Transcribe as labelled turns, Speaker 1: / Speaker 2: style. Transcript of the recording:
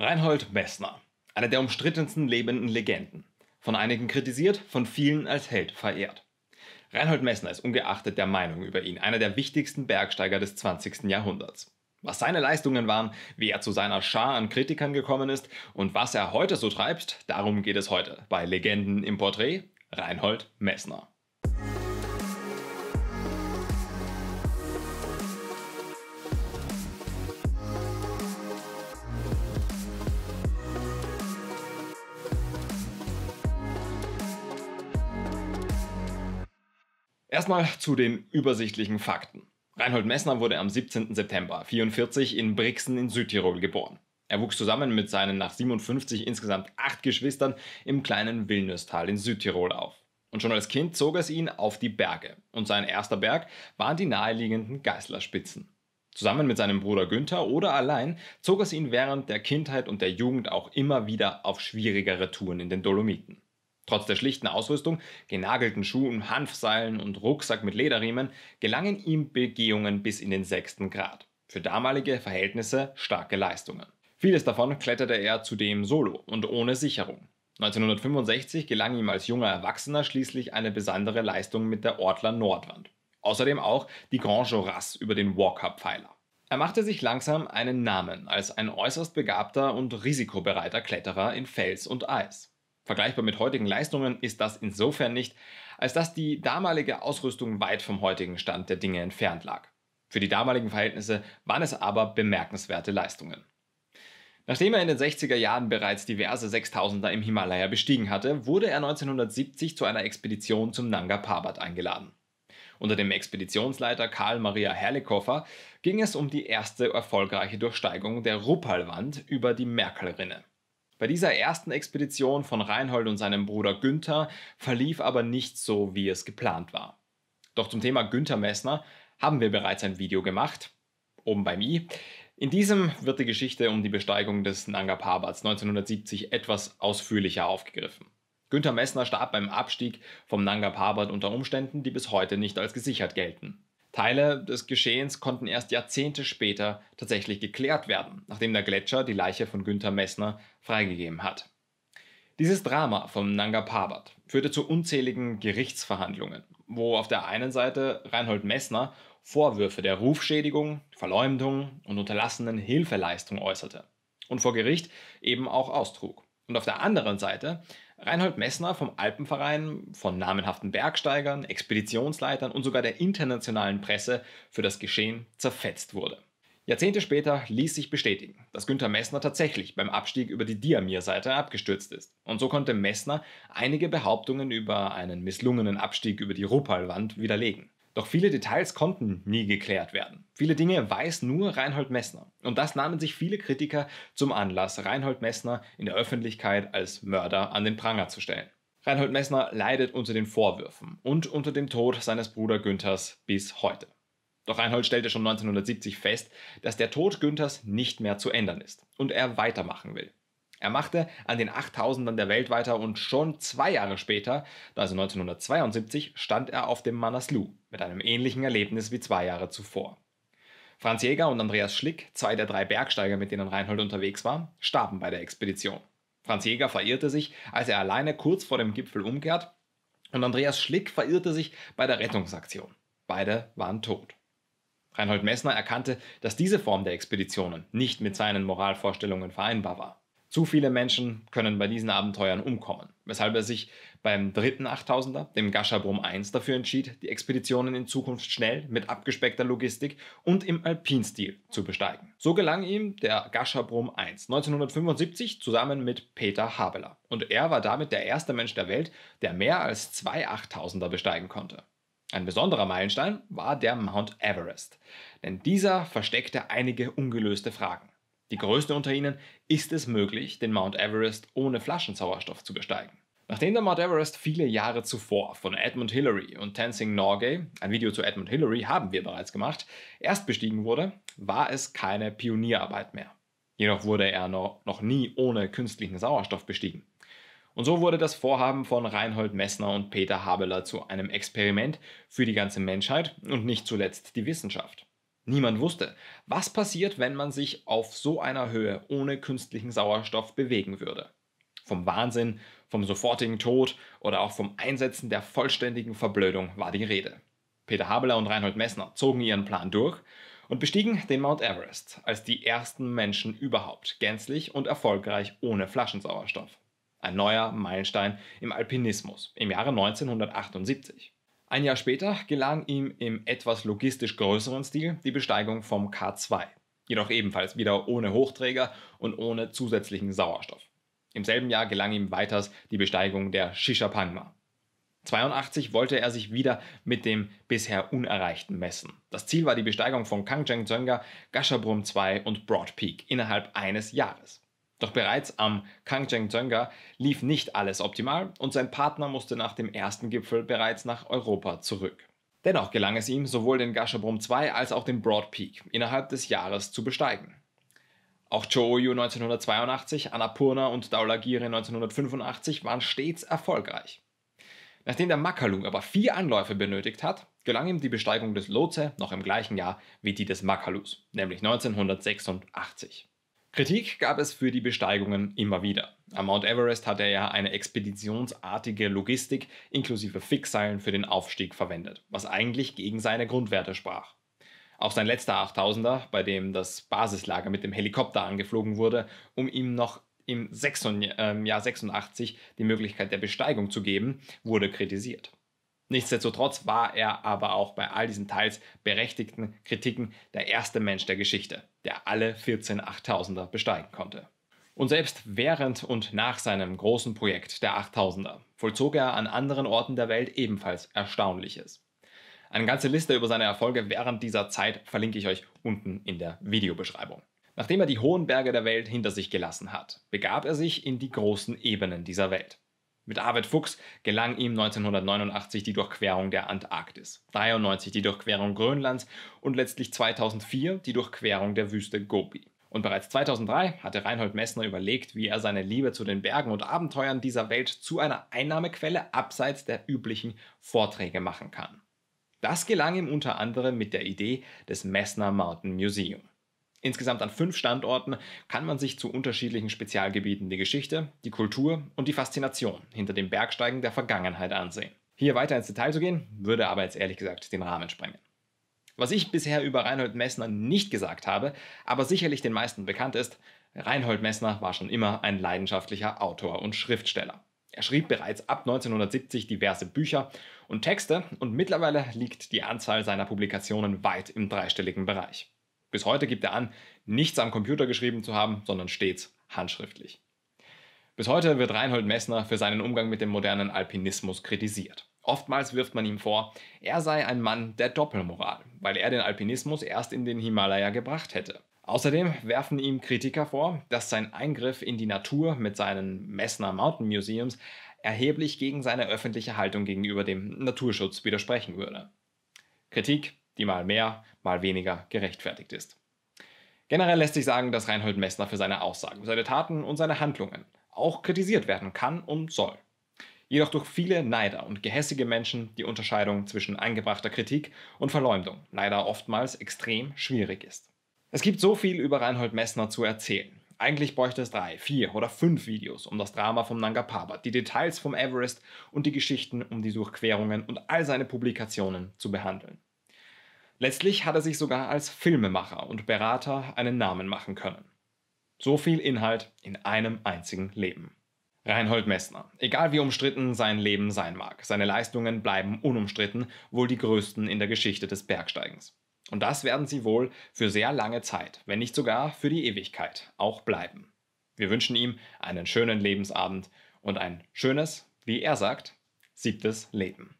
Speaker 1: Reinhold Messner, einer der umstrittensten lebenden Legenden. Von einigen kritisiert, von vielen als Held verehrt. Reinhold Messner ist ungeachtet der Meinung über ihn einer der wichtigsten Bergsteiger des 20. Jahrhunderts. Was seine Leistungen waren, wie er zu seiner Schar an Kritikern gekommen ist und was er heute so treibt, darum geht es heute bei Legenden im Porträt Reinhold Messner. Erstmal zu den übersichtlichen Fakten. Reinhold Messner wurde am 17. September 1944 in Brixen in Südtirol geboren. Er wuchs zusammen mit seinen nach 57 insgesamt acht Geschwistern im kleinen Vilnius-Tal in Südtirol auf. Und schon als Kind zog es ihn auf die Berge. Und sein erster Berg waren die naheliegenden Geißlerspitzen. Zusammen mit seinem Bruder Günther oder allein zog es ihn während der Kindheit und der Jugend auch immer wieder auf schwierigere Touren in den Dolomiten. Trotz der schlichten Ausrüstung, genagelten Schuhen, Hanfseilen und Rucksack mit Lederriemen gelangen ihm Begehungen bis in den sechsten Grad. Für damalige Verhältnisse starke Leistungen. Vieles davon kletterte er zudem solo und ohne Sicherung. 1965 gelang ihm als junger Erwachsener schließlich eine besondere Leistung mit der Ortler Nordwand. Außerdem auch die Grand Jorasses über den Walker-Pfeiler. Er machte sich langsam einen Namen als ein äußerst begabter und risikobereiter Kletterer in Fels und Eis. Vergleichbar mit heutigen Leistungen ist das insofern nicht, als dass die damalige Ausrüstung weit vom heutigen Stand der Dinge entfernt lag. Für die damaligen Verhältnisse waren es aber bemerkenswerte Leistungen. Nachdem er in den 60er Jahren bereits diverse 6000er im Himalaya bestiegen hatte, wurde er 1970 zu einer Expedition zum Nanga Parbat eingeladen. Unter dem Expeditionsleiter Karl Maria Herlikoffer ging es um die erste erfolgreiche Durchsteigung der Rupalwand über die Merkelrinne. Bei dieser ersten Expedition von Reinhold und seinem Bruder Günther verlief aber nicht so, wie es geplant war. Doch zum Thema Günther Messner haben wir bereits ein Video gemacht, oben beim i. In diesem wird die Geschichte um die Besteigung des Nanga Parbat 1970 etwas ausführlicher aufgegriffen. Günther Messner starb beim Abstieg vom Nanga Parbat unter Umständen, die bis heute nicht als gesichert gelten. Teile des Geschehens konnten erst Jahrzehnte später tatsächlich geklärt werden, nachdem der Gletscher die Leiche von Günter Messner freigegeben hat. Dieses Drama vom Nanga Parbat führte zu unzähligen Gerichtsverhandlungen, wo auf der einen Seite Reinhold Messner Vorwürfe der Rufschädigung, Verleumdung und unterlassenen Hilfeleistung äußerte und vor Gericht eben auch austrug. Und auf der anderen Seite Reinhold Messner vom Alpenverein, von namenhaften Bergsteigern, Expeditionsleitern und sogar der internationalen Presse für das Geschehen zerfetzt wurde. Jahrzehnte später ließ sich bestätigen, dass Günther Messner tatsächlich beim Abstieg über die Diamir-Seite abgestürzt ist. Und so konnte Messner einige Behauptungen über einen misslungenen Abstieg über die Rupalwand widerlegen. Doch viele Details konnten nie geklärt werden. Viele Dinge weiß nur Reinhold Messner. Und das nahmen sich viele Kritiker zum Anlass, Reinhold Messner in der Öffentlichkeit als Mörder an den Pranger zu stellen. Reinhold Messner leidet unter den Vorwürfen und unter dem Tod seines Bruders Günthers bis heute. Doch Reinhold stellte schon 1970 fest, dass der Tod Günthers nicht mehr zu ändern ist und er weitermachen will. Er machte an den 8000ern der Welt weiter und schon zwei Jahre später, also 1972, stand er auf dem Manaslu mit einem ähnlichen Erlebnis wie zwei Jahre zuvor. Franz Jäger und Andreas Schlick, zwei der drei Bergsteiger, mit denen Reinhold unterwegs war, starben bei der Expedition. Franz Jäger verirrte sich, als er alleine kurz vor dem Gipfel umkehrt, und Andreas Schlick verirrte sich bei der Rettungsaktion. Beide waren tot. Reinhold Messner erkannte, dass diese Form der Expeditionen nicht mit seinen Moralvorstellungen vereinbar war. Zu viele Menschen können bei diesen Abenteuern umkommen, weshalb er sich beim dritten 8000er, dem Gashabrum 1, dafür entschied, die Expeditionen in Zukunft schnell mit abgespeckter Logistik und im Alpinstil zu besteigen. So gelang ihm der Gashabrum 1 1975 zusammen mit Peter Habeler und er war damit der erste Mensch der Welt, der mehr als zwei 8000er besteigen konnte. Ein besonderer Meilenstein war der Mount Everest, denn dieser versteckte einige ungelöste Fragen die größte unter ihnen, ist es möglich, den Mount Everest ohne Flaschensauerstoff zu besteigen. Nachdem der Mount Everest viele Jahre zuvor von Edmund Hillary und Tenzing Norgay, ein Video zu Edmund Hillary haben wir bereits gemacht, erst bestiegen wurde, war es keine Pionierarbeit mehr. Jedoch wurde er noch nie ohne künstlichen Sauerstoff bestiegen. Und so wurde das Vorhaben von Reinhold Messner und Peter Habeler zu einem Experiment für die ganze Menschheit und nicht zuletzt die Wissenschaft. Niemand wusste, was passiert, wenn man sich auf so einer Höhe ohne künstlichen Sauerstoff bewegen würde. Vom Wahnsinn, vom sofortigen Tod oder auch vom Einsetzen der vollständigen Verblödung war die Rede. Peter Habeler und Reinhold Messner zogen ihren Plan durch und bestiegen den Mount Everest als die ersten Menschen überhaupt, gänzlich und erfolgreich ohne Flaschensauerstoff. Ein neuer Meilenstein im Alpinismus im Jahre 1978. Ein Jahr später gelang ihm im etwas logistisch größeren Stil die Besteigung vom K2, jedoch ebenfalls wieder ohne Hochträger und ohne zusätzlichen Sauerstoff. Im selben Jahr gelang ihm weiters die Besteigung der Shishapangma. 82 wollte er sich wieder mit dem bisher Unerreichten messen. Das Ziel war die Besteigung von Kangchengzönga, Gashabrum 2 und Broad Peak innerhalb eines Jahres. Doch bereits am Kangchenjunga lief nicht alles optimal und sein Partner musste nach dem ersten Gipfel bereits nach Europa zurück. Dennoch gelang es ihm, sowohl den Gashabrum 2 als auch den Broad Peak innerhalb des Jahres zu besteigen. Auch Cho Oyu 1982, Annapurna und Daulagiri 1985 waren stets erfolgreich. Nachdem der Makalung aber vier Anläufe benötigt hat, gelang ihm die Besteigung des Lotse noch im gleichen Jahr wie die des Makalus, nämlich 1986. Kritik gab es für die Besteigungen immer wieder. Am Mount Everest hat er ja eine expeditionsartige Logistik inklusive Fixseilen für den Aufstieg verwendet, was eigentlich gegen seine Grundwerte sprach. Auch sein letzter 8000er, bei dem das Basislager mit dem Helikopter angeflogen wurde, um ihm noch im 6, äh, Jahr 86 die Möglichkeit der Besteigung zu geben, wurde kritisiert. Nichtsdestotrotz war er aber auch bei all diesen teils berechtigten Kritiken der erste Mensch der Geschichte, der alle 14 8000er besteigen konnte. Und selbst während und nach seinem großen Projekt der 8000er vollzog er an anderen Orten der Welt ebenfalls Erstaunliches. Eine ganze Liste über seine Erfolge während dieser Zeit verlinke ich euch unten in der Videobeschreibung. Nachdem er die hohen Berge der Welt hinter sich gelassen hat, begab er sich in die großen Ebenen dieser Welt. Mit Arvid Fuchs gelang ihm 1989 die Durchquerung der Antarktis, 93 die Durchquerung Grönlands und letztlich 2004 die Durchquerung der Wüste Gobi. Und bereits 2003 hatte Reinhold Messner überlegt, wie er seine Liebe zu den Bergen und Abenteuern dieser Welt zu einer Einnahmequelle abseits der üblichen Vorträge machen kann. Das gelang ihm unter anderem mit der Idee des Messner Mountain Museum. Insgesamt an fünf Standorten kann man sich zu unterschiedlichen Spezialgebieten die Geschichte, die Kultur und die Faszination hinter dem Bergsteigen der Vergangenheit ansehen. Hier weiter ins Detail zu gehen, würde aber jetzt ehrlich gesagt den Rahmen sprengen. Was ich bisher über Reinhold Messner nicht gesagt habe, aber sicherlich den meisten bekannt ist, Reinhold Messner war schon immer ein leidenschaftlicher Autor und Schriftsteller. Er schrieb bereits ab 1970 diverse Bücher und Texte und mittlerweile liegt die Anzahl seiner Publikationen weit im dreistelligen Bereich. Bis heute gibt er an, nichts am Computer geschrieben zu haben, sondern stets handschriftlich. Bis heute wird Reinhold Messner für seinen Umgang mit dem modernen Alpinismus kritisiert. Oftmals wirft man ihm vor, er sei ein Mann der Doppelmoral, weil er den Alpinismus erst in den Himalaya gebracht hätte. Außerdem werfen ihm Kritiker vor, dass sein Eingriff in die Natur mit seinen Messner Mountain Museums erheblich gegen seine öffentliche Haltung gegenüber dem Naturschutz widersprechen würde. Kritik die mal mehr, mal weniger gerechtfertigt ist. Generell lässt sich sagen, dass Reinhold Messner für seine Aussagen, seine Taten und seine Handlungen auch kritisiert werden kann und soll. Jedoch durch viele Neider und gehässige Menschen die Unterscheidung zwischen eingebrachter Kritik und Verleumdung leider oftmals extrem schwierig ist. Es gibt so viel über Reinhold Messner zu erzählen. Eigentlich bräuchte es drei, vier oder fünf Videos um das Drama vom Nanga Parbat, die Details vom Everest und die Geschichten um die Durchquerungen und all seine Publikationen zu behandeln. Letztlich hat er sich sogar als Filmemacher und Berater einen Namen machen können. So viel Inhalt in einem einzigen Leben. Reinhold Messner. Egal wie umstritten sein Leben sein mag, seine Leistungen bleiben unumstritten, wohl die größten in der Geschichte des Bergsteigens. Und das werden sie wohl für sehr lange Zeit, wenn nicht sogar für die Ewigkeit, auch bleiben. Wir wünschen ihm einen schönen Lebensabend und ein schönes, wie er sagt, siebtes Leben.